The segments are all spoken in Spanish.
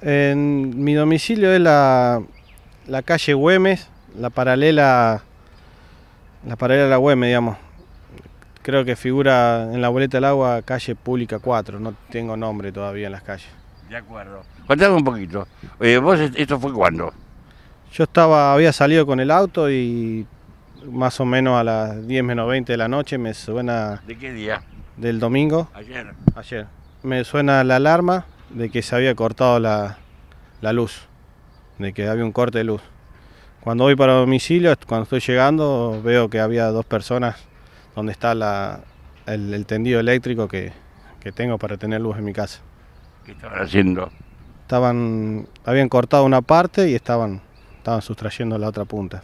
En mi domicilio es la, calle Güemes, la paralela, la paralela a la Güemes, digamos. Creo que figura en la boleta del agua calle pública 4, no tengo nombre todavía en las calles. De acuerdo. Contame un poquito. Eh, ¿Vos esto fue cuándo? Yo estaba, había salido con el auto y más o menos a las 10 menos 20 de la noche me suena... ¿De qué día? Del domingo. Ayer. Ayer. Me suena la alarma, de que se había cortado la, luz, de que había un corte de luz. Cuando voy para domicilio, cuando estoy llegando, veo que había dos personas donde está la, el, tendido eléctrico que, tengo para tener luz en mi casa. ¿Qué estaban haciendo? Estaban, habían cortado una parte y estaban, estaban sustrayendo la otra punta.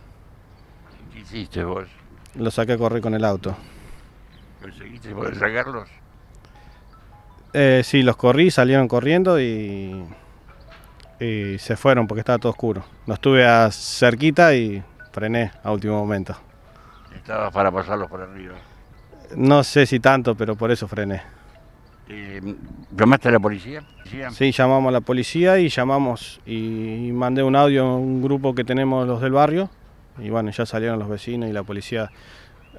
¿Qué hiciste vos? Lo saqué a correr con el auto. ¿Conseguiste poder sacarlos? Eh, sí, los corrí, salieron corriendo y, se fueron porque estaba todo oscuro. No estuve a cerquita y frené a último momento. ¿Estabas para pasarlos por arriba? No sé si tanto, pero por eso frené. ¿Llamaste a la policía? policía? ¿eh? Sí, llamamos a la policía y llamamos y mandé un audio a un grupo que tenemos los del barrio y bueno, ya salieron los vecinos y la policía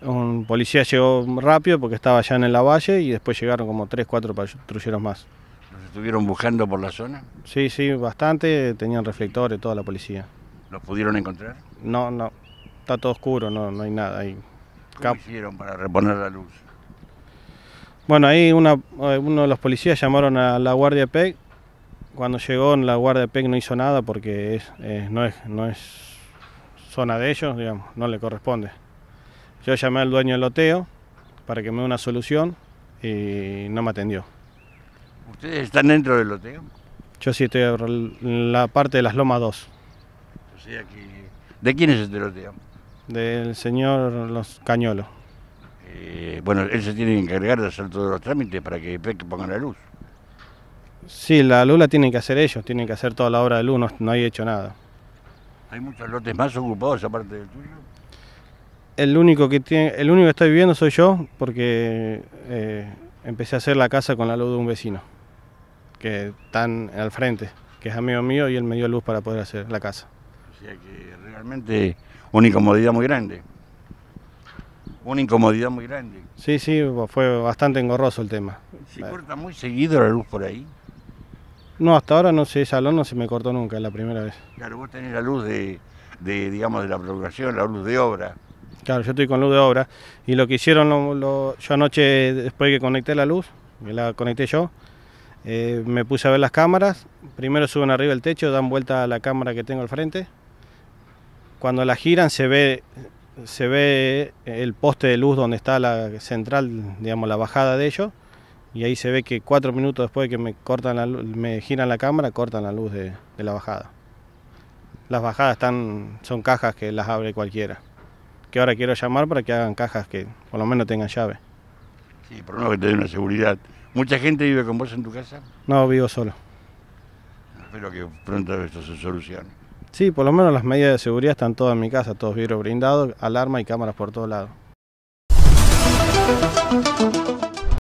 un policía llegó rápido porque estaba allá en la valle y después llegaron como 3, 4 patrulleros más. ¿Los estuvieron buscando por la zona? Sí, sí, bastante. Tenían reflectores, toda la policía. ¿Los pudieron encontrar? No, no. Está todo oscuro, no, no hay nada ahí. ¿Qué hicieron para reponer la luz? Bueno, ahí eh, uno de los policías llamaron a la guardia PEC. Cuando llegó la guardia PEC no hizo nada porque no, es, no es zona de ellos, digamos, no le corresponde. Yo llamé al dueño del loteo para que me dé una solución y no me atendió. ¿Ustedes están dentro del loteo? Yo sí estoy en la parte de las Lomas 2. ¿De quién es este loteo? Del señor Los Cañolos. Eh, bueno, él se tiene que encargar de hacer todos los trámites para que pongan la luz. Sí, la luz la tienen que hacer ellos, tienen que hacer toda la obra de luz, no, no hay hecho nada. ¿Hay muchos lotes más ocupados aparte del tuyo? el único que tiene, el único que viviendo soy yo, porque eh, empecé a hacer la casa con la luz de un vecino, que está al frente, que es amigo mío y él me dio luz para poder hacer la casa. O sea que realmente una incomodidad muy grande. Una incomodidad muy grande. Sí, sí, fue bastante engorroso el tema. ¿Se corta muy seguido la luz por ahí? No, hasta ahora no sé, salón no se me cortó nunca, es la primera vez. Claro, vos tenés la luz de, digamos, de la provocación, la luz de obra. Claro, yo estoy con luz de obra. Y lo que hicieron, yo anoche, después que conecté la luz, que la conecté yo, eh, me puse a ver las cámaras. Primero suben arriba el techo, dan vuelta a la cámara que tengo al frente. Cuando la giran se ve, se ve el poste de luz donde está la central, digamos, la bajada de ellos. Y ahí se ve que cuatro minutos después de que me, cortan me giran la cámara, cortan la luz de, de la bajada. Las bajadas están, son cajas que las abre cualquiera que ahora quiero llamar para que hagan cajas que por lo menos tengan llave. Sí, por lo menos que te dé una seguridad. ¿Mucha gente vive con vos en tu casa? No, vivo solo. Espero que pronto esto se solucione. Sí, por lo menos las medidas de seguridad están todas en mi casa, todos vidrios blindados, alarma y cámaras por todos lados.